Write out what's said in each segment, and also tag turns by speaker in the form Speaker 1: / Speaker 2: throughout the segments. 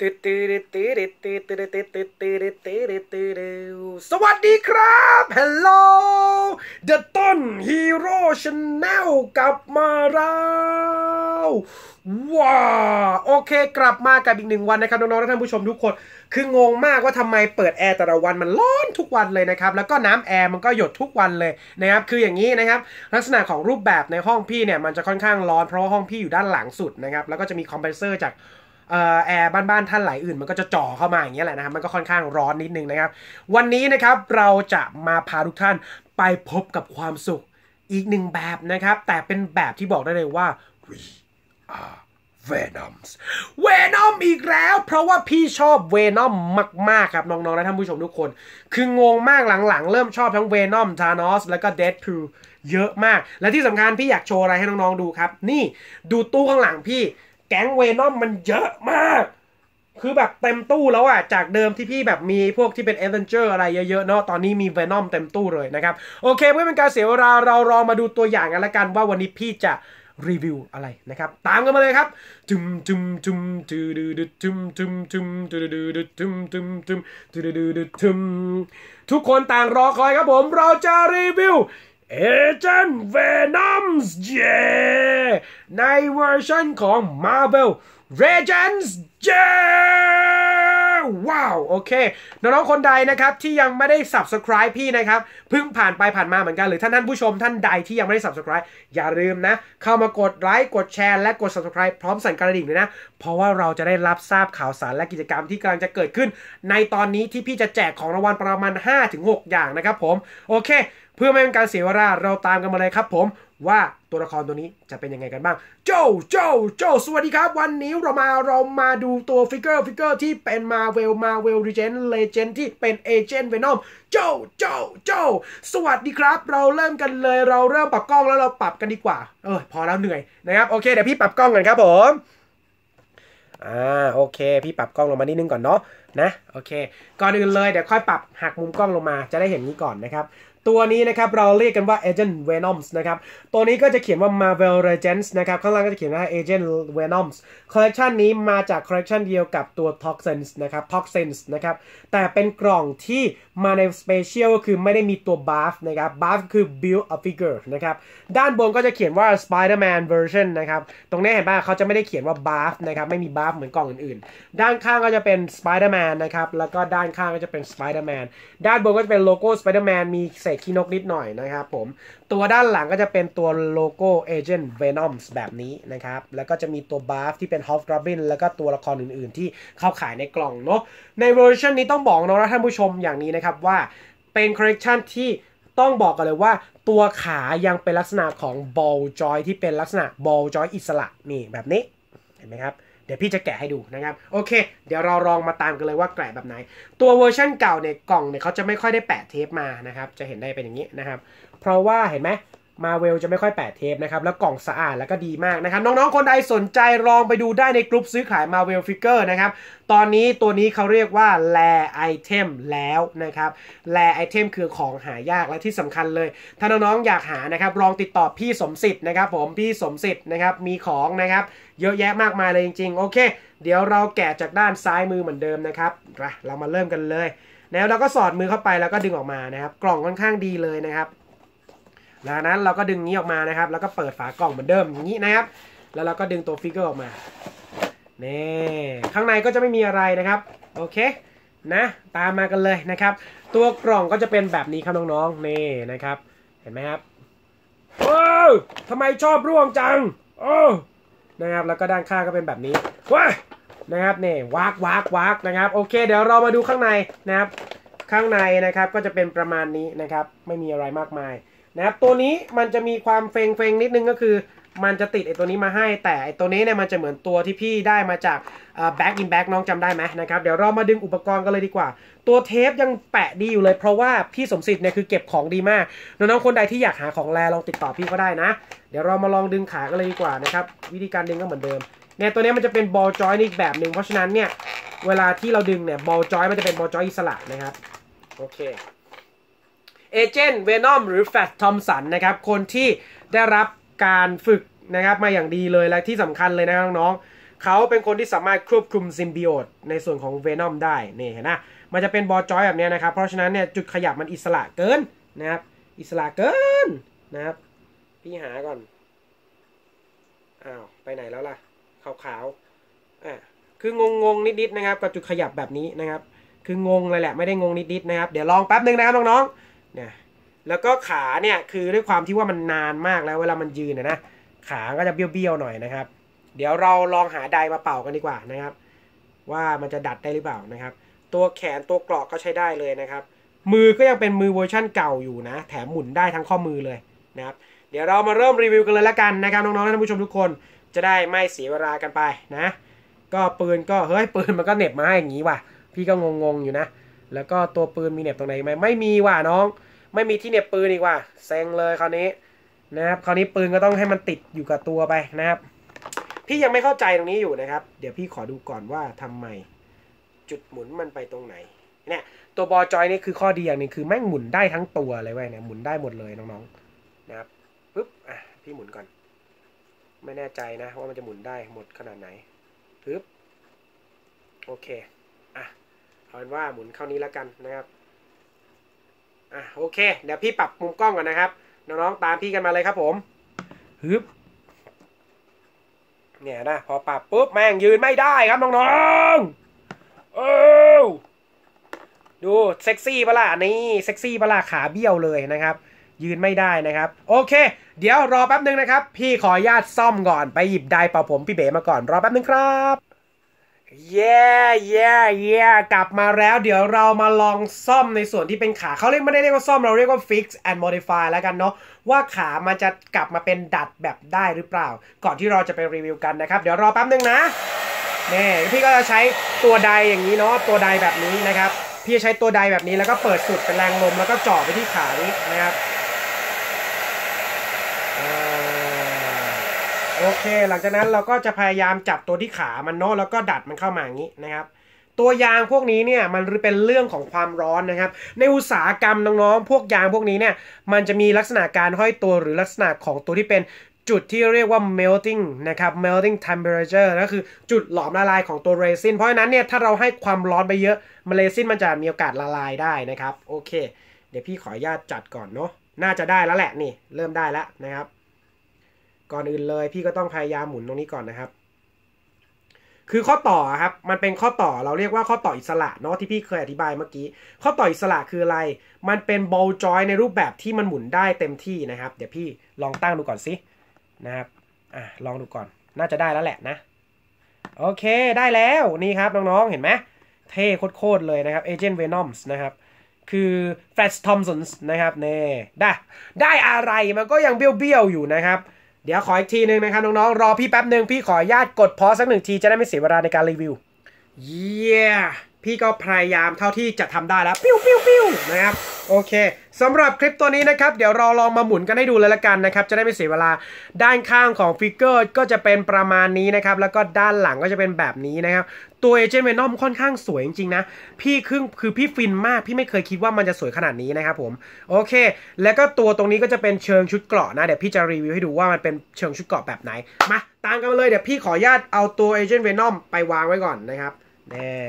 Speaker 1: สวัสดีครับ Hello The ต้น Hero Channel กลับมาแล้วว้าโอเค กลับมากับอีกหนึ่งวันนะครับน้องๆและท่านผู้ชมทุกคน คืองงมากว่าทำไมเปิดแอร์แต่ละวันมันร้อนทุกวันเลยนะครับ แล้วก็น้ำแอร์มันก็หยดทุกวันเลยนะครับ คืออย่างนี้นะครับ ลักษณะของรูปแบบในห้องพี่เนี่ย มันจะค่อนข้างร้อนเพราะว่าห้องพี่อยู่ด้านหลังสุดนะครับแล้วก็จะมีคอมเพรสเซอร์จากแอร์บ้านๆท่านหลายอื่น มันก็จะจ่อเข้ามาอย่างเงี้ยแหละนะครับ มันก็ค่อนข้างร้อนนิดนึงนะครับ วันนี้นะครับเราจะมาพาทุกท่านไปพบกับความสุขอีกหนึ่งแบบนะครับแต่เป็นแบบที่บอกได้เลยว่า we are Venoms Venom อีกแล้วเพราะว่าพี่ชอบ Venom มากๆ ครับ น้องๆ และท่านผู้ชมทุกคน คืองงมากหลังๆ เริ่มชอบทั้ง Venom Thanos แล้วก็ Deadpool เยอะมากและที่สำคัญพี่อยากโชว์อะไรให้น้องๆดูครับนี่ดูตู้ข้างหลังพี่แก๊งเวนอมมันเยอะมาก คือแบบเต็มตู้แล้วอะจากเดิมที่พี่แบบมีพวกที่เป็นเอเวนเจอร์อะไรเยอะๆเนาะตอนนี้มีเวนอมเต็มตู้เลยนะครับโอเคเพื่อเป็นการเสียเวลาเราลองมาดูตัวอย่างกันละกันว่าวันนี้พี่จะรีวิวอะไรนะครับ ตามกันมาเลยครับจุมจุมจุมจุดูดจุมจุมจุมจุดูดจุมจุมจุมจุดูดจุมทุกคนต่างรอคอยครับผมเราจะรีวิว Agent Venom's J Night version of Marvel Regents J ว้าว โอเคน้องๆคนใดนะครับ ที่ยังไม่ได้ subscribe พี่นะครับเพิ่งผ่านไปผ่านมาเหมือนกันหรือท่านท่านผู้ชมท่านใดที่ยังไม่ได้ subscribe อย่าลืมนะ เข้ามากดไลค์กดแชร์ และกด subscribe พร้อมสั่นกระดิ่งเลยนะ เพราะว่าเราจะได้รับทราบข่าวสารและกิจกรรมที่กำลังจะเกิดขึ้น ในตอนนี้ที่พี่จะแจกของรางวัลประมาณ 5-6 อย่างนะครับผมโอเค เพื่อไม่เป็นการเสียเวลาเราตามกันมาเลยครับผมว่าตัวละครตัวนี้จะเป็นยังไงกันบ้าง โจโจโจสวัสดีครับ วันนี้เรามาเรามาดูตัวฟิกเกอร์ฟิกเกอร์ที่เป็นมาเวลมาเวลรีเจนเลเจนที่เป็นเอเจนต์เวนอมโจโจโจสวัสดีครับ เราเริ่มกันเลยเราเริ่มปรับกล้องแล้วเราปรับกันดีกว่า เออพอแล้วเหนื่อยนะครับโอเคเดี๋ยวพี่ปรับกล้องกันครับผมอ่าโอเค พี่ปรับกล้องลงมานิดนึงก่อนเนาะนะโอเค ก่อนอื่นเลยเดี๋ยวค่อยปรับหักมุมกล้องลงมาจะได้เห็นนี้ก่อนนะครับตัวนี้นะครับเราเรียกกันว่า Agent Venoms นะครับ ตัวนี้ก็จะเขียนว่า Marvel Legends นะครับข้างล่างก็จะเขียนว่า Agent Venoms collection นี้มาจาก collection เดียวกับตัว Toxins นะครับ Toxins นะครับแต่เป็นกล่องที่มาใน Special คือไม่ได้มีตัว Buff นะครับ Buff คือ Build a Figure นะครับด้านบนก็จะเขียนว่า Spider-Man Version นะครับตรงนี้เห็นป่ะเขาจะไม่ได้เขียนว่า Buff นะครับไม่มี Buff เหมือนกล่องอื่นๆ ด้านข้างก็จะเป็น Spider-Man นะครับแล้วก็ด้านข้างก็จะเป็น Spider-Man ด้านบนก็จะเป็นโลโก้ Spider-Man มีเศษ่ขี้นกนิดหน่อยนะครับผม ตัวด้านหลังก็จะเป็นตัวโลโก้ Agent Venoms แบบนี้นะครับ แล้วก็จะมีตัวบาร์ที่เป็น h o f g r o b i n แล้วก็ตัวละครอื่นๆ ที่เข้าขายในกล่องเนาะในเวอร์ชันนี้ต้องบอกนะท่านผู้ชมอย่างนี้นะครับว่า เป็นคอลเลกชันที่ต้องบอกกันเลยว่า ตัวขายังเป็นลักษณะของบอลจอยที่เป็นลักษณะบอลจอยอิสระ นี่แบบนี้เห็นไหมครับเดี๋ยวพี่จะแกะให้ดูนะครับ โอเคเดี๋ยวเราลองมาตามกันเลยว่าแกะแบบไหน ตัวเวอร์ชันเก่าเนี่ยกล่องเนี่ยเขาจะไม่ค่อยได้แปะเทปมานะครับ จะเห็นได้เป็นอย่างนี้นะครับ เพราะว่าเห็นไหมมาเวลจะไม่ค่อยแปะเทปนะครับแล้วกล่องสะอาดแล้วก็ดีมากนะครับน้องๆ คนใดสนใจ ลองไปดูได้ในกลุ่มซื้อขายมาเวลฟิกเกอร์นะครับ ตอนนี้ตัวนี้เขาเรียกว่าแลไอเทมแล้วนะครับ แลไอเทมคือของหายากและที่สำคัญเลย ถ้าน้อง ๆ อยากหานะครับ ลองติดต่อพี่สมศิษย์นะครับ ผมพี่สมศิษย์นะครับมีของนะครับ เยอะแยะมากมายเลยจริงๆ โอเค เดี๋ยวเราแกะจากด้านซ้ายมือเหมือนเดิมนะครับเรา มาเริ่มกันเลยแล้วเราก็สอดมือเข้าไปแล้วก็ดึงออกมานะครับ กล่องค่อนข้างดีเลยนะครับลานั้นเราก็ดึงนี้ออกมานะครับ แล้วก็เปิดฝากล่องเหมือนเดิมอย่างนี้นะครับ แล้วเราก็ดึงตัวฟิกเกอร์ออกมาเน่ข้างในก็จะไม่มีอะไรนะครับโอเค นะ ตามมากันเลยนะครับ ตัวกล่องก็จะเป็นแบบนี้ครับน้องๆนี่นะครับ เห็นไหมครับ โอ้ทำไมชอบร่วงจังโอ้นะครับแล้วก็ด้านข้างก็เป็นแบบนี้ว้านะครับเนี่ยวากวากวากนะครับโอเคเดี๋ยวเรามาดูข้างในนะครับ ข้างในนะครับก็จะเป็นประมาณนี้นะครับ ไม่มีอะไรมากมายนะครับตัวนี้มันจะมีความเฟงเฟงนิดนึงก็คือ มันจะติดไอตัวนี้มาให้แต่ไอตัวนี้เนี่ยมันจะเหมือนตัวที่พี่ได้มาจากแบ็กอินแบ็กน้องจำได้ไหมนะครับเดี๋ยวเรามาดึงอุปกรณ์กันเลยดีกว่า ตัวเทปยังแปะดีอยู่เลยเพราะว่าพี่สมศิษย์เนี่ยคือเก็บของดีมากน้องๆคนใดที่อยากหาของแลลองติดต่อพี่ก็ได้นะ เดี๋ยวเรามาลองดึงขากันเลยดีกว่านะครับวิธีการดึงก็เหมือนเดิมเนี่ยตัวนี้มันจะเป็นบอลจอยอีกแบบหนึ่งเพราะฉะนั้นเนี่ยเวลาที่เราดึงเนี่ยบอลจอยมันจะเป็นบอลจอยอิสระนะครับโอเคเอเจนต์เวนอมหรือแฟตทอมสันนะครับ คนที่ได้รับการฝึกนะครับมาอย่างดีเลยและที่สำคัญเลยนะน้องๆเขาเป็นคนที่สามารถควบคุมซิมบิโอตในส่วนของเวนอมได้ นี่เห็นนะ มันจะเป็นบอจอยแบบนี้นะครับ เพราะฉะนั้นเนี่ยจุดขยับมันอิสระเกินนะครับ อิสระเกินนะครับ พี่หาก่อนอ้าวไปไหนแล้วล่ะ ขาวๆอ่ะคืองงงนิดๆนะครับกับจุดขยับแบบนี้นะครับคืองงเลยแหละไม่ได้งงนิดๆนะครับ เดี๋ยวลองแป๊บนึงนะครับน้องๆนะแล้วก็ขาเนี่ยคือด้วยความที่ว่ามันนานมากแล้วเวลามันยืนนะขา ก็จะ เบี้ยว ๆหน่อยนะครับ เดี๋ยวเราลองหา ไดมาเป่ากันดีกว่านะครับ ว่ามันจะดัดได้หรือเปล่านะครับตัวแขนตัวกรอกก็ใช้ได้เลยนะครับมือก็ยังเป็นมือเวอร์ชั่นเก่าอยู่นะ แถมหมุนได้ทั้งข้อมือเลยนะครับเดี๋ยวเรามาเริ่มรีวิวกันเลยละกันนะครับน้องๆท่านผู้ชมทุกคนจะได้ไม่เสียเวลากันไปนะก็ปืนก็เฮ้ยปืนมันก็เน็บมาให้อย่างนี้ว่ะพี่ก็งงๆอยู่นะ แล้วก็ตัวปืนมีเน็บตรงไหนไหมไม่มีว่ะน้องไม่มีที่เน็บปืนอีกว่ะเซ็งเลยคราวนี้นะครับ คราวนี้ปืนก็ต้องให้มันติดอยู่กับตัวไปนะครับ พี่ยังไม่เข้าใจตรงนี้อยู่นะครับ เดี๋ยวพี่ขอดูก่อนว่าทำไมจุดหมุนมันไปตรงไหน เนี่ยตัวบอจอยนี่คือข้อดีอย่างนึงคือแม่งหมุนได้ทั้งตัวเลยเว้ยเนี่ยหมุนได้หมดเลยน้องๆนะครับปุ๊บอ่ะพี่หมุนก่อน ไม่แน่ใจนะว่ามันจะหมุนได้หมดขนาดไหนปุ๊บโอเคอ่ะเอาเป็นว่าหมุนเข้านี้แล้วกันนะครับอ่ะโอเค เดี๋ยว พี่ปรับมุมกล้องก่อนนะครับ น้องๆ ตามพี่กัน มา เลยครับผมฮึบเนี่ยนะ พอปรับปุ๊บแม่ง ยืนไม่ได้ครับน้องๆเออดูเซ็กซี่ปะล่ะนี่เซ็กซี่ปะล่ะขาเบี้ยวเลยนะครับ ยืนไม่ได้นะครับ โอเค เดี๋ยวรอแป๊บนึง นะครับ พี่ขออนุญาตซ่อมก่อน ไปหยิบไดร์เป่าผมพี่เบ๋มาก่อนรอแป๊บนึงครับ Yeah ย่แย่แย่กลับมาแล้ว เดี๋ยวเรามาลองซ่อมในส่วนที่เป็นขาเขาเรียกไม่ได้เรียกว่าซ่อมเราเรียกว่า fix and modify แล้วกันเนาะว่าขามันจะกลับมาเป็นดัดแบบได้หรือเปล่า ก่อนที่เราจะไปรีวิวกันนะครับเดี๋ยวรอแป๊บนึงนะนี่พี่ก็จะใช้ตัวใดอย่างนี้เนาะตัวใดแบบนี้นะครับ พี่ใช้ตัวใดแบบนี้แล้วก็เปิดสุดเป็นแรงลมแล้วก็จ่อไปที่ขานี้นะครับโอเค หลังจากนั้นเราก็จะพยายามจับตัวที่ขามันเนาะแล้วก็ดัดมันเข้ามาอย่างนี้นะครับ ตัวยางพวกนี้เนี่ยมันเป็นเรื่องของความร้อนนะครับ ในอุตสาหกรรมน้องๆพวกยางพวกนี้เนี่ย มันจะมีลักษณะการห้อยตัวหรือลักษณะของตัวที่เป็น จุดที่เรียกว่า melting นะครับ melting temperature ก็คือจุดหลอมละลายของตัวเรซิน เพราะฉะนั้นเนี่ยถ้าเราให้ความร้อนไปเยอะมเรซินมันจะมีโอกาสละลายได้นะครับ โอเค เดี๋ยวพี่ขออนุญาตจัดก่อนเนาะ น่าจะได้แล้วแหละนี่ เริ่มได้แล้วนะครับก่อนอื่นเลยพี่ก็ต้องพยายามหมุนตรงนี้ก่อนนะครับ คือข้อต่อครับ มันเป็นข้อต่อเราเรียกว่าข้อต่ออิสระเนาะที่พี่เคยอธิบายเมื่อกี้ ข้อต่ออิสระคืออะไร มันเป็นโบลจอยในรูปแบบที่มันหมุนได้เต็มที่นะครับ เดี๋ยวพี่ลองตั้งดูก่อนสินะครับอ่ะลองดูก่อน น่าจะได้แล้วแหละนะโอเค ได้แล้วนี่ครับน้องๆเห็นไหมเท่โคตรเลยนะครับเอเจนต์เวนอมส์นะครับ คือแฟลชทอมสันนะครับเน่ได้ได้อะไรมันก็ยังเบี้ยวๆอยู่นะครับเดี๋ยวขออีกทีหนึ่งนะครับน้องๆรอพี่แป๊บหนึ่งพี่ขออนุญาตกดพอสักหนึ่งทีจะได้ไม่เสียเวลาในการรีวิวเย้ yeah. พี่ก็พยายามเท่าที่จะทำได้แล้วปิ้วปิ้วปิ้วนะครับโอเคสำหรับคลิปตัวนี้นะครับ เดี๋ยวเราลองมาหมุนกันให้ดูเลยละกันนะครับจะได้ไม่เสียเวลาด้านข้างของฟิกเกอร์ก็จะเป็นประมาณนี้นะครับ แล้วก็ด้านหลังก็จะเป็นแบบนี้นะครับตัวเอเจนต์เวนอมค่อนข้างสวยจริงๆ นะ พี่ครึ่งคือพี่ฟินมากพี่ไม่เคยคิดว่ามันจะสวยขนาดนี้นะครับ ผม โอเค แล้วก็ตัวตรงนี้ก็จะเป็นเชิงชุดเกราะนะเดี๋ยวพี่จะรีวิวให้ดูว่ามันเป็นเชิงชุดเกราะแบบไหนมาตามกันเลยเดี๋ยวพี่ขออนุญาตเอาตัวเอเจนต์เวนอมไปวางไว้ก่อนนะครับเนี่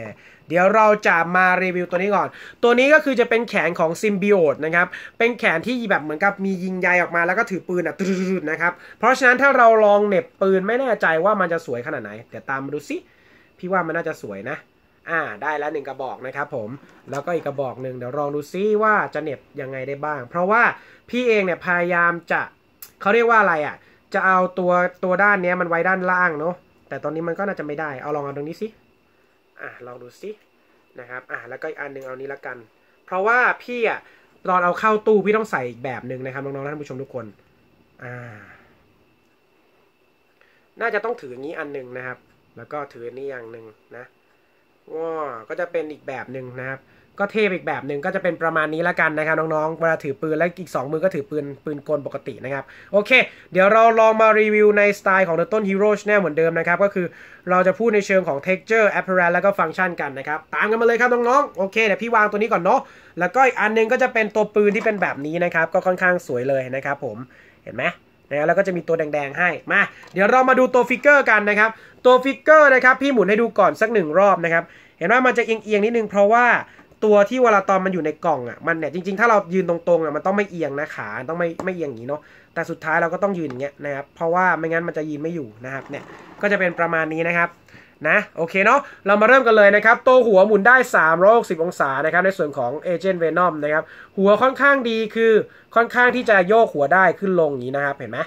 Speaker 1: เดี๋ยวเราจะมารีวิวตัวนี้ก่อน ตัวนี้ก็คือจะเป็นแขนของซิมบิโอตนะครับ เป็นแขนที่แบบเหมือนกับมียิงใยออกมาแล้วก็ถือปืนอ่ะตรดนะครับ เพราะฉะนั้นถ้าเราลองเน็บปืนไม่แน่ใจว่ามันจะสวยขนาดไหน เดี๋ยวตามมาดูสิพี่ว่ามันน่าจะสวยนะ อ่าได้แล้วหนึ่งกระบอกนะครับผม แล้วก็อีกกระบอกหนึ่งเดี๋ยวลองดูซิว่าจะเน็บยังไงได้บ้าง เพราะว่าพี่เองเนี่ยพยายามจะเขาเรียกว่าอะไรอ่ะ จะเอาตัวตัวด้านเนี้ยมันไว้ด้านล่างเนาะ แต่ตอนนี้มันก็น่าจะไม่ได้ เอาลองเอาตรงนี้สิอ่ะลองดูสินะครับอ่ะแล้วก็อีกอันนึงเอานี้ละกัน เพราะว่าพี่อ่ะตอนเอาเข้าตู้พี่ต้องใส่อีกแบบหนึ่งนะครับน้องๆท่านผู้ชมทุกคนอ่าน่าจะต้องถืออย่างนี้อันหนึ่งนะครับ แล้วก็ถือนี้อย่างหนึ่งนะว้าก็จะเป็นอีกแบบหนึ่งนะครับก็เทพอีกแบบหนึ่งก็จะเป็นประมาณนี้ละกันนะครับ น้องๆเวลาถือปืนแล้วอีก 2 มือก็ถือปืนปืนกลปกตินะครับ โอเค เดี๋ยวเราลองมารีวิวในสไตล์ของเดอะต้นฮีโร่แนนเหมือนเดิมนะครับ ก็คือเราจะพูดในเชิงของเท็กเจอร์แอป p p a r e l แล้วก็ฟังก์ชันกันนะครับ ตามกันมาเลยครับ น้อง ๆ โอเคเดี๋ยวพี่วางตัวนี้ก่อนเนาะแล้วก็อีกอันนึงก็จะเป็นตัวปืนที่เป็นแบบนี้นะครับก็ค่อนข้างสวยเลยนะครับผมเห็นไหมนะแล้วก็จะมีตัวแดง ๆ ให้มาเดี๋ยวเรามาดูตัวฟิกเกอร์กันนะครับตัวฟิกเกอร์นะครับพี่หมุนให้ดูก่อนสักหนึ่งรอบนะครับเห็นว่ามันจะเอียงๆนิดนึงเพราะว่าตัวที่เวลาตอนมันอยู่ในกล่องอ่ะมันเนี่ยจริง ๆถ้าเรายืนตรงๆอ่ะมันต้องไม่เอียงนะขา ต้องไม่ไม่เอียงอย่างนี้เนาะแต่สุดท้ายเราก็ต้องยืนอย่างเงี้ยนะครับเพราะว่าไม่งั้นมันจะยืนไม่อยู่นะครับ เนี่ยก็จะเป็นประมาณนี้นะครับนะโอเคเนาะเรามาเริ่มกันเลยนะครับ โตหัวหมุนได้360องศานะครับ ในส่วนของเอเจนต์เวนอมนะครับหัวค่อนข้างดีคือ ค่อนข้างที่จะโยกหัวได้ขึ้นลงอย่างนี้นะครับ เห็นไหม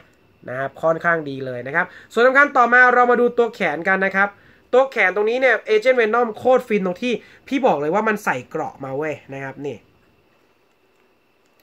Speaker 1: นะครับค่อนข้างดีเลยนะครับ ส่วนสำคัญต่อมาเรามาดูตัวแขนกันนะครับตัวแขนตรงนี้เนี่ยเอเจนต์เวนอมโคตรฟินตรงที่พี่บอกเลยว่ามันใส่เกราะมาเว้ยนะครับนี่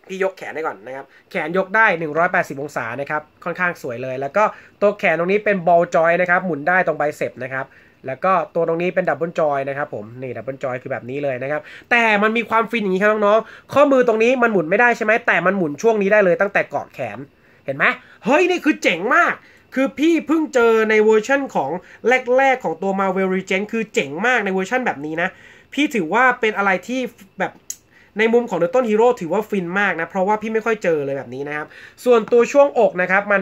Speaker 1: พี่ยกแขนได้ก่อนนะครับแขนยกได้ 180 องศานะครับค่อนข้างสวยเลย แล้วก็ตัวแขนตรงนี้เป็นบอลจอยนะครับ หมุนได้ตรงใบเซบนะครับแล้วก็ตัวตรงนี้เป็นดับเบิลจอยนะครับผมนี่ดับเบิลจอยคือแบบนี้เลยนะครับแต่มันมีความฟินอย่างนี้ครับน้องๆข้อมือตรงนี้มันหมุนไม่ได้ใช่ไหมแต่มันหมุนช่วงนี้ได้เลย ตั้งแต่เกาะแขนเห็นไหมเฮ้ยนี่คือเจ๋งมากคือพี่เพิ่งเจอในเวอร์ชั่นของแรกๆของตัว Marvel Legends คือเจ๋งมากในเวอร์ชั่นแบบนี้นะ พี่ถือว่าเป็นอะไรที่แบบในมุมของเดอะต้นฮีโร่ถือว่าฟินมากนะ เพราะว่าพี่ไม่ค่อยเจอเลยแบบนี้นะครับ ส่วนตัวช่วงอกนะครับ มัน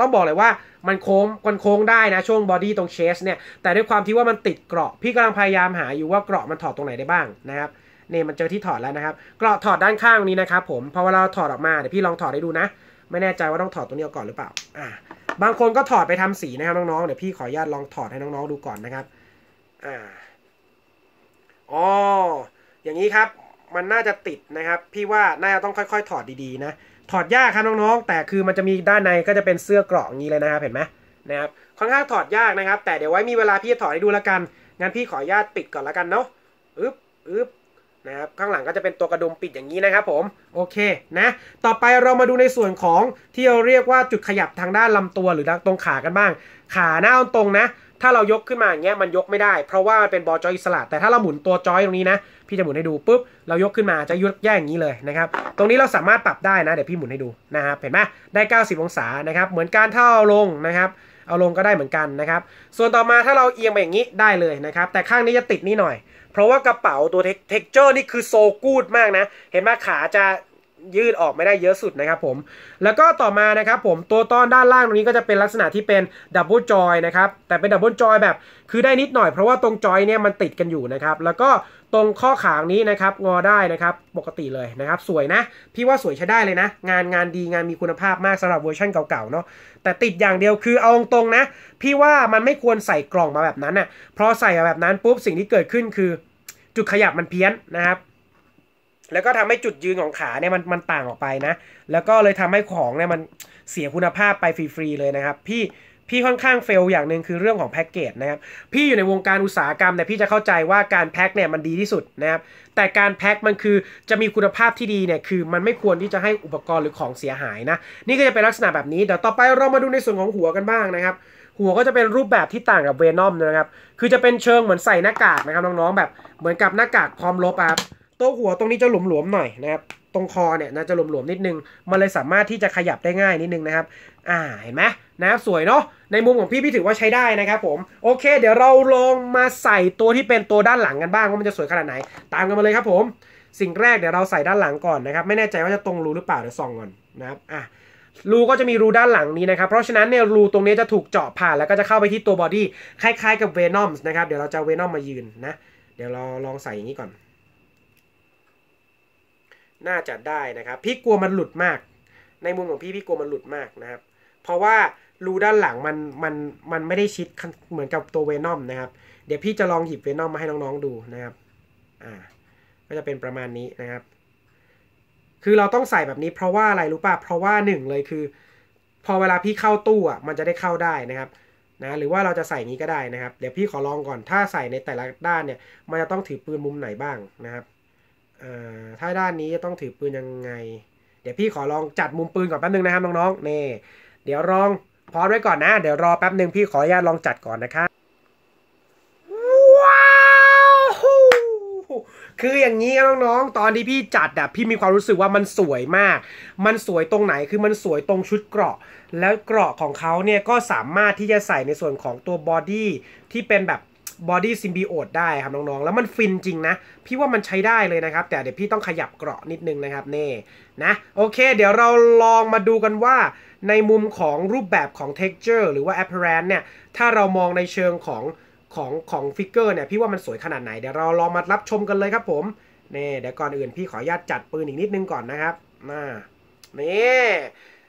Speaker 1: ต้องบอกเลยว่ามันโค้งกันโค้งได้นะ ช่วงบอดี้ตรงเชสเนี่ย แต่ด้วยความที่ว่ามันติดเกราะ พี่กำลังพยายามหาอยู่ว่าเกราะมันถอดตรงไหนได้บ้างนะครับเนี่ยมันเจอที่ถอดแล้วนะครับเกราะถอดด้านข้างนี้นะครับผมพอเวลาถอดออกมาเดี๋ยวพี่ลองถอดให้ดูนะ ไม่แน่ใจว่าต้องถอดตรงนี้ก่อนหรือเปล่าอ่าบางคนก็ถอดไปทำสีนะครับน้องๆ เดี๋ยวพี่ขออนุญาตลองถอดให้น้องๆ ดูก่อนนะครับอ่าอ๋อ อย่างนี้ครับ มันน่าจะติดนะครับ พี่ว่า น่าจะต้องค่อยๆ ถอดดีๆนะ ถอดยากครับน้องๆ แต่คือมันจะมีด้านในก็จะเป็นเสื้อเกราะอย่างนี้เลยนะครับเห็นไหมนะครับ ค่อนข้างถอดยากนะครับ แต่เดี๋ยวไว้มีเวลาพี่จะถอดให้ดูแล้วกันงั้นพี่ขออนุญาตปิดก่อนแล้วกันเนาะอึ๊บอึ๊บนะครับข้างหลังก็จะเป็นตัวกระดุมปิดอย่างนี้นะครับผมโอเคนะ ต่อไปเรามาดูในส่วนของที่เราเรียกว่าจุดขยับทางด้านลำตัวหรือตรงขากันบ้าง ขาหน้าตรงนะ ถ้าเรายกขึ้นมาอย่างเงี้ยมันยกไม่ได้ เพราะว่ามันเป็นบอจอยอิสระแต่ถ้าเราหมุนตัวจอยตรงนี้นะพี่จะหมุนให้ดูปุ๊บเรายกขึ้นมาจะยุดแย่อย่างนี้เลยนะครับ ตรงนี้เราสามารถปรับได้นะ เดี๋ยวพี่หมุนให้ดูนะครับเห็นไหมได้ 90 องศานะครับเหมือนการถ้าเราลงนะครับเอาลงก็ได้เหมือนกันนะครับส่วนต่อมาถ้าเราเอียงไปอย่างนี้ได้เลยนะครับแต่ข้างนี้จะติดนี่หน่อยเพราะว่ากระเป๋าตัวเท็กเจอร์นี่คือโซกูดมากนะ เห็นไหมขาจะยืดออกไม่ได้เยอะสุดนะครับผม แล้วก็ต่อมานะครับผม ตัวต้อนด้านล่างตรงนี้ก็จะเป็นลักษณะที่เป็นดับเบิลจอยนะครับ แต่เป็นดับเบิลจอยแบบ คือได้นิดหน่อยเพราะว่าตรงจอยเนี่ยมันติดกันอยู่นะครับ แล้วก็ตรงข้อขางนี้นะครับ งอได้นะครับ ปกติเลยนะครับ สวยนะ พี่ว่าสวยใช้ได้เลยนะ งานงานดีงานมีคุณภาพมากสำหรับเวอร์ชันเก่าๆเนาะ แต่ติดอย่างเดียวคือเอาตรงๆนะ พี่ว่ามันไม่ควรใส่กล่องมาแบบนั้นอนะ่ะเพราะใส่แบบนั้นปุ๊บสิ่งที่เกิดขึ้นคือ จุดขยับมันเพี้ยนนะครับแล้วก็ทำให้จุดยืนของขาเนี่ยมันมันต่างออกไปนะ แล้วก็เลยทำให้ของเนี่ยมันเสียคุณภาพไปฟรีๆเลยนะครับ พี่พี่ค่อนข้างเฟลอย่างหนึ่งคือเรื่องของแพ็กเกจนะครับ พี่อยู่ในวงการอุตสาหกรรมเนี่ยพี่จะเข้าใจว่าการแพ็กเนี่ยมันดีที่สุดนะครับแต่การแพ็กมันคือจะมีคุณภาพที่ดีเนี่ยคือมันไม่ควรที่จะให้อุปกรณ์หรือของเสียหายนะ นี่ก็จะเป็นลักษณะแบบนี้เดี๋ยวต่อไปเรามาดูในส่วนของหัวกันบ้างนะครับ หัวก็จะเป็นรูปแบบที่ต่างกับเวนอมนะครับคือจะเป็นเชิงเหมือนใส่หน้ากากนะครับน้องๆแบบ เหมือนกับหน้ากากพร้อมลบครับตัวหัวตรงนี้จะหลวมๆหน่อยนะครับ ตรงคอเนี่ยนะจะหลวมๆนิดนึง มันเลยสามารถที่จะขยับได้ง่ายนิดนึงนะครับ อ่า เห็นไหมนะครับสวยเนาะ ในมุมของพี่พี่ถือว่าใช้ได้นะครับผม โอเค เดี๋ยวเราลองมาใส่ตัวที่เป็นตัวด้านหลังกันบ้าง ว่ามันจะสวยขนาดไหน ตามกันมาเลยครับผม สิ่งแรกเดี๋ยวเราใส่ด้านหลังก่อนนะครับ ไม่แน่ใจว่าจะตรงรูหรือเปล่าเดี๋ยวส่องก่อนนะครับ อ่ะรูก็จะมีรูด้านหลังนี้นะครับ เพราะฉะนั้นเนี่ยรูตรงนี้จะถูกเจาะผ่าน แล้วก็จะเข้าไปที่ตัวบอดี้ คล้ายๆ กับเวนอมส์นะครับ เดี๋ยวเราจะเวนอมมายืนนะเดี๋ยวเราลองใส่อย่างนี้ก่อนน่าจะได้นะครับ พี่กลัวมันหลุดมาก ในมุมของพี่พี่กลัวมันหลุดมากนะครับ เพราะว่ารูด้านหลังมันมันมันไม่ได้ชิดเหมือนกับตัวเวนอมนะครับ เดี๋ยวพี่จะลองหยิบเวนอมมาให้น้องๆดูนะครับอ่าก็จะเป็นประมาณนี้นะครับ คือเราต้องใส่แบบนี้ เพราะว่าอะไรรู้ป่ะเพราะว่าหนึ่งเลยคือ พอเวลาพี่เข้าตู้อ่ะมันจะได้เข้าได้นะครับนะหรือว่าเราจะใส่นี้ก็ได้นะครับ เดี๋ยวพี่ขอลองก่อนถ้าใส่ในแต่ละด้านเนี่ยมันจะต้องถือปืนมุมไหนบ้างนะครับอถ้าด้านนี้จะต้องถือปืนยังไง เดี๋ยวพี่ขอลองจัดมุมปืนก่อนแป๊บนึงนะครับน้องๆนี่เดี๋ยวลองพร้อมไว้ก่อนนะ เดี๋ยวรอแป๊บหนึ่งพี่ขออนุญาตลองจัดก่อนนะครับว้าวคืออย่างนี้ครับน้องๆ ตอนที่พี่จัดอะพี่มีความรู้สึกว่ามันสวยมาก มันสวยตรงไหน คือมันสวยตรงชุดเกราะ แล้วเกราะของเขาเนี่ยก็สามารถที่จะใส่ในส่วนของตัวบอดี้ที่เป็นแบบบอดี้ซิมบิโอตได้ครับน้องๆ แล้วมันฟินจริงนะ พี่ว่ามันใช้ได้เลยนะครับ แต่เดี๋ยวพี่ต้องขยับเกราะนิดนึงนะครับเน่นะ โอเคเดี๋ยวเราลองมาดูกันว่า ในมุมของรูปแบบของ texture หรือว่า appearance เนี่ย ถ้าเรามองในเชิงของของของฟิกเกอร์เนี่ยพี่ว่ามันสวยขนาดไหน เดี๋ยวเราลองมารับชมกันเลยครับผมเน่เดี๋ยวก่อนอื่น พี่ขออนุญาตจัดปืนอีกนิดนึงก่อนนะครับน่านี่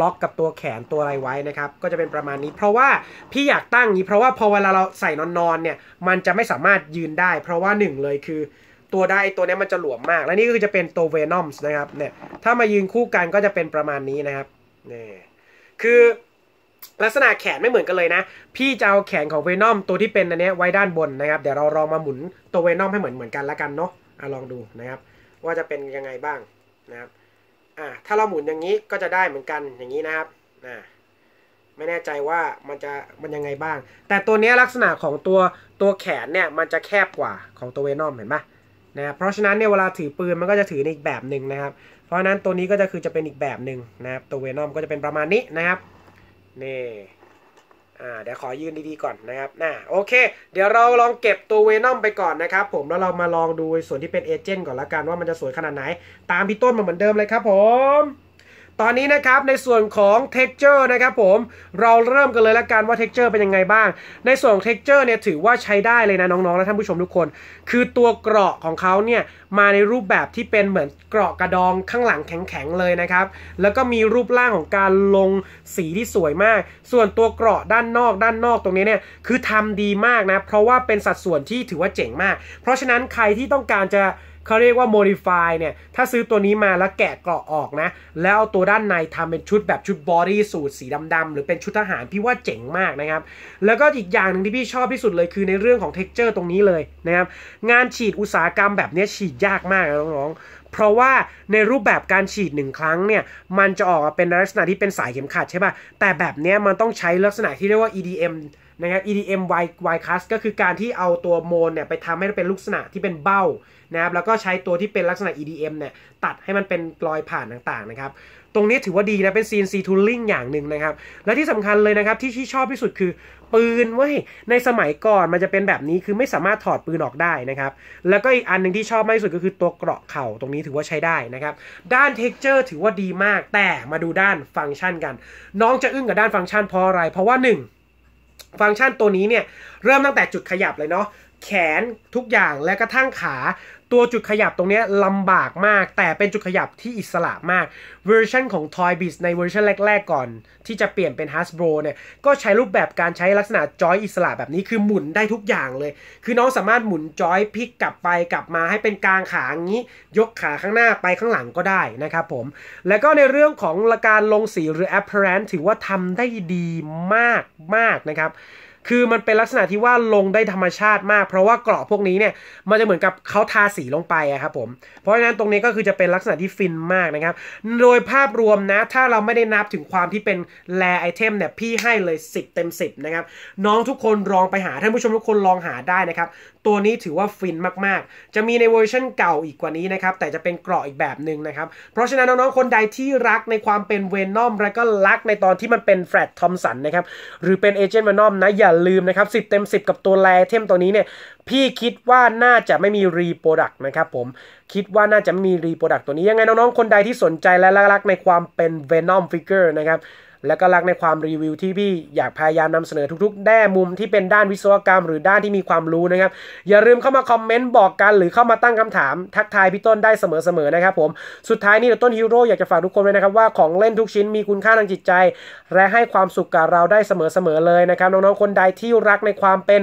Speaker 1: ล็อกกับตัวแขนตัวอะไรไว้นะครับ ก็จะเป็นประมาณนี้ เพราะว่าพี่อยากตั้งนี้ เพราะว่าพอเวลาเราใส่นอนๆเนี่ยมันจะไม่สามารถยืนได้ เพราะว่าหนึ่งเลยคือตัวได้ตัวนี้มันจะหลวมมาก และนี่ก็จะเป็นตัวเวนอมส์นะครับเนี่ยถ้ามายืนคู่กันก็จะเป็นประมาณนี้นะครับนี่คือลักษณะแขนไม่เหมือนกันเลยนะพี่จะเอาแขนของเวนอมตัวที่เป็นอันนี้ไว้ด้านบนนะครับเดี๋ยวเราลองมาหมุนตัวเวนอมให้เหมือนเหมือนกันละกันเนาะลองดูนะครับ ว่าจะเป็นยังไงบ้างนะครับอ่ถ้าเราหมุนอย่างนี้ก็จะได้เหมือนกันอย่างนี้นะครับอ่ไม่แน่ใจว่ามันจะมันยังไงบ้าง แต่ตัวนี้ลักษณะของตัวตัวแขนเนี่ยมันจะแคบกว่าของตัวเวนอมเห็นไหมนะเพราะฉะนั้นเนี่ยเวลาถือปืนมันก็จะถือในอีกแบบหนึ่งนะครับ เพราะฉะนั้นตัวนี้ก็จะคือจะเป็นอีกแบบหนึ่งนะครับ ตัวเวนอมก็จะเป็นประมาณนี้นะครับนี่อ่าเดี๋ยวขอยืนดีๆก่อนนะครับน่าโอเคเดี๋ยวเราลองเก็บตัวเวนอมไปก่อนนะครับผมแล้วเรามาลองดูส่วนที่เป็นเอเจนต์ก่อนละกันว่ามันจะสวยขนาดไหน ตามพี่ต้นมาเหมือนเดิมเลยครับผมตอนนี้นะครับในส่วนของ texture นะครับผมเราเริ่มกันเลยละกันว่า texture เป็นยังไงบ้าง ในส่วนของ texture เนี่ยถือว่าใช้ได้เลยนะน้อง ๆ และท่านผู้ชมทุกคน คือตัวเกราะของเขาเนี่ย มาในรูปแบบที่เป็นเหมือนเกราะกระดองข้างหลังแข็งๆเลยนะครับ แล้วก็มีรูปร่างของการลงสีที่สวยมาก ส่วนตัวเกราะด้านนอกด้านนอกตรงนี้เนี่ยคือทำดีมากนะเพราะว่าเป็นสัดส่วนที่ถือว่าเจ๋งมาก เพราะฉะนั้นใครที่ต้องการจะเขาเรียกว่า modify เนี่ย ถ้าซื้อตัวนี้มาแล้วแกะกรอกออกนะ แล้วเอาตัวด้านในทำเป็นชุดแบบชุดบอดี้สูทสีดำ ๆ หรือเป็นชุดทหารพี่ว่าเจ๋งมากนะครับ แล้วก็อีกอย่างหนึ่งที่พี่ชอบที่สุดเลยคือในเรื่องของ texture ตรงนี้เลยนะครับ งานฉีดอุตสาหกรรมแบบนี้ฉีดยากมากนะน้องเพราะว่าในรูปแบบการฉีดหนึ่งครั้งเนี่ย มันจะออกมาเป็นลักษณะที่เป็นสายเข็มขัดใช่ป่ะแต่แบบนี้มันต้องใช้ลักษณะที่เรียกว่า EDM นะครับ EDM Y-Y cast ก็คือการที่เอาตัวโมนเนี่ยไปทำให้มันเป็นลักษณะที่เป็นเบ้านะครับแล้วก็ใช้ตัวที่เป็นลักษณะ EDM เนี่ยตัดให้มันเป็นรอยผ่านต่างๆนะครับตรงนี้ถือว่าดีนะเป็น CNC tooling อย่างหนึ่งนะครับ และที่สำคัญเลยนะครับที่ที่ชอบที่สุดคือ ปืนเว้ยในสมัยก่อนมันจะเป็นแบบนี้คือไม่สามารถถอดปืนออกได้นะครับ แล้วก็อีกอันหนึ่งที่ชอบมากที่สุดก็คือตัวเกราะเข่าตรงนี้ถือว่าใช้ได้นะครับด้านเท็กเจอร์ถือว่าดีมาก แต่มาดูด้านฟังก์ชันกันน้องจะอึ้งกับด้านฟังก์ชันเพราะอะไร เพราะว่า 1ฟังก์ชันตัวนี้เนี่ยเริ่มตั้งแต่จุดขยับเลยเนาะแขนทุกอย่างและกระทั่งขาตัวจุดขยับตรงนี้ลำบากมาก แต่เป็นจุดขยับที่อิสระมาก เวอร์ชันของ Toy b i z ในเวอร์ชันแรกๆ ก่อน ที่จะเปลี่ยนเป็น Hasbro เนี่ยก็ใช้รูปแบบการใช้ลักษณะจอยอิสระแบบนี้คือหมุนได้ทุกอย่างเลย คือน้องสามารถหมุนจอยพลิกกลับไปกลับมาให้เป็นกลางขาอย่างนี้ ยกขาข้างหน้าไปข้างหลังก็ได้นะครับผม แล้วก็ในเรื่องของการลงสีหรือ apparent ถือว่าทำได้ดีมากมากนะครับคือมันเป็นลักษณะที่ว่าลงได้ธรรมชาติมาก เพราะว่ากรอบพวกนี้เนี่ยมันจะเหมือนกับเขาทาสีลงไปครับผมเพราะฉะนั้นตรงนี้ก็คือจะเป็นลักษณะที่ฟินมากนะครับโดยภาพรวมนะถ้าเราไม่ได้นับถึงความที่เป็นแรไอเทมเนี่ยพี่ให้เลย 10 เต็ม 10นะครับน้องทุกคนลองไปหา ท่านผู้ชมทุกคนลองหาได้นะครับตัวนี้ถือว่าฟินมากๆ จะมีในเวอร์ชันเก่าอีกกว่านี้นะครับแต่จะเป็นกรอบอีกแบบหนึ่งนะครับเพราะฉะนั้นน้องๆคนใดที่รักในความเป็นเวนนอมและก็รักในตอนที่มันเป็นแฟลตทอมสันนะครับหรือเป็นเอเจนต์เวนอมนะอย่าลืมนะครับ10 เต็ม 10 กับตัวแรเทมตัวนี้เนี่ยพี่คิดว่าน่าจะไม่มีรีโปรดักต์นะครับผม คิดว่าน่าจะไม่มีรีโปรดักต์ตัวนี้ยังไงน้องๆคนใดที่สนใจและรักในความเป็นเวนอมฟิกเกอร์นะครับและก็รักในความรีวิวที่พี่อยากพยายามนำเสนอทุกๆแง่มุมที่เป็นด้านวิศวกรรม หรือด้านที่มีความรู้นะครับอย่าลืมเข้ามาคอมเมนต์บอกกัน หรือเข้ามาตั้งคำถาม ทักทายพี่ต้นได้เสมอๆนะครับผมสุดท้ายนี้ต้นฮีโร่อยากจะฝากทุกคนเลยนะครับว่าของเล่นทุกชิ้นมีคุณค่าทางจิตใจ และให้ความสุขกับเราได้เสมอๆเลยนะครับน้องๆคนใดที่รักในความเป็น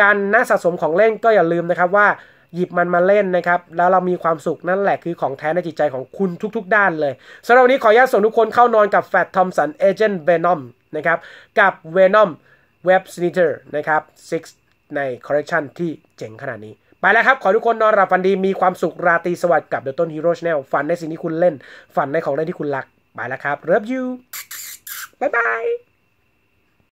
Speaker 1: การน่าสะสมของเล่นก็อย่าลืมนะครับว่าหยิบมันมาเล่นนะครับ แล้วเรามีความสุขนั่นแหละคือของแท้ในจิตใจของคุณทุก ๆ ด้านเลย สำหรับวันนี้ขออนุญาตส่งทุกคนเข้านอนกับแฟตทอมสันเอเจนต์เวนอมนะครับ กับเวนอมเว็บสเนเตอร์นะครับ6ในคอลเลกชันที่เจ๋งขนาดนี้ ไปแล้วครับ ขอทุกคนนอนหลับฝันดีมีความสุขราตรีสวัสดิ์กับเดอะต้นฮีโร่ชาแนลฝันในสิ่งที่คุณเล่น ฝันในของเล่นที่คุณรักไปแล้วครับเลิฟยูบายบาย